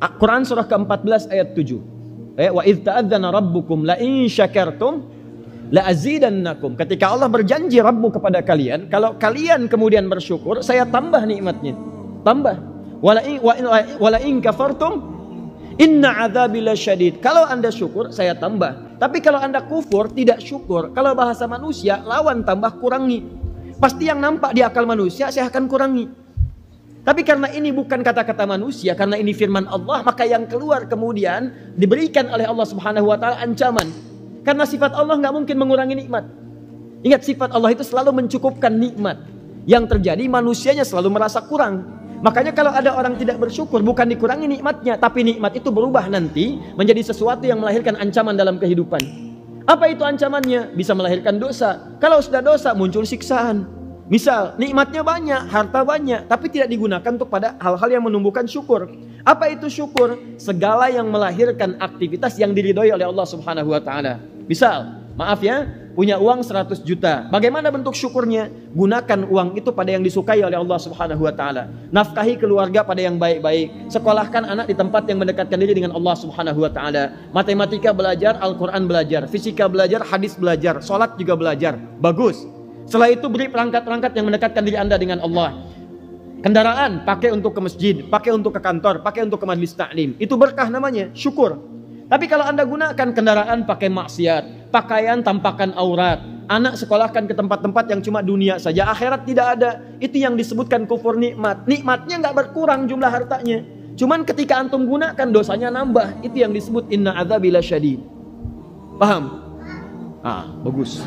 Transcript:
Ah, Quran surah ke-14 ayat 7. Eh, wa idh ta'adzana rabbukum la in syakartum la azidannakum. Ketika Allah berjanji Rabbu kepada kalian, kalau kalian kemudian bersyukur, saya tambah nikmatnya. Tambah. Wala in wala in kafartum inna adzabi lasyadid. Kalau Anda syukur, saya tambah. Tapi kalau Anda kufur, tidak syukur. Kalau bahasa manusia, lawan tambah kurangi. Pasti yang nampak di akal manusia, saya akan kurangi. Tapi karena ini bukan kata-kata manusia, karena ini firman Allah, maka yang keluar kemudian diberikan oleh Allah Subhanahu wa taala ancaman. Karena sifat Allah nggak mungkin mengurangi nikmat. Ingat sifat Allah itu selalu mencukupkan nikmat. Yang terjadi manusianya selalu merasa kurang. Makanya kalau ada orang tidak bersyukur bukan dikurangi nikmatnya, tapi nikmat itu berubah nanti menjadi sesuatu yang melahirkan ancaman dalam kehidupan. Apa itu ancamannya? Bisa melahirkan dosa. Kalau sudah dosa muncul siksaan. Misal, nikmatnya banyak, harta banyak, tapi tidak digunakan untuk pada hal-hal yang menumbuhkan syukur. Apa itu syukur? Segala yang melahirkan aktivitas yang diridhoi oleh Allah Subhanahu wa taala. Misal, maaf ya, punya uang 100 juta. Bagaimana bentuk syukurnya? Gunakan uang itu pada yang disukai oleh Allah Subhanahu wa taala. Nafkahi keluarga pada yang baik-baik. Sekolahkan anak di tempat yang mendekatkan diri dengan Allah Subhanahu wa taala. Matematika belajar, Al-Qur'an belajar, fisika belajar, hadis belajar, salat juga belajar. Bagus. Setelah itu beri perangkat-perangkat yang mendekatkan diri Anda dengan Allah. Kendaraan pakai untuk ke masjid, pakai untuk ke kantor, pakai untuk ke majelis taklim. Itu berkah namanya, syukur. Tapi kalau Anda gunakan kendaraan pakai maksiat, pakaian tampakan aurat, anak sekolahkan ke tempat-tempat yang cuma dunia saja, akhirat tidak ada. Itu yang disebutkan kufur nikmat. Nikmatnya nggak berkurang jumlah hartanya. Cuman ketika antum gunakan dosanya nambah, itu yang disebut inna adzabila syadid. Paham? Ah, bagus.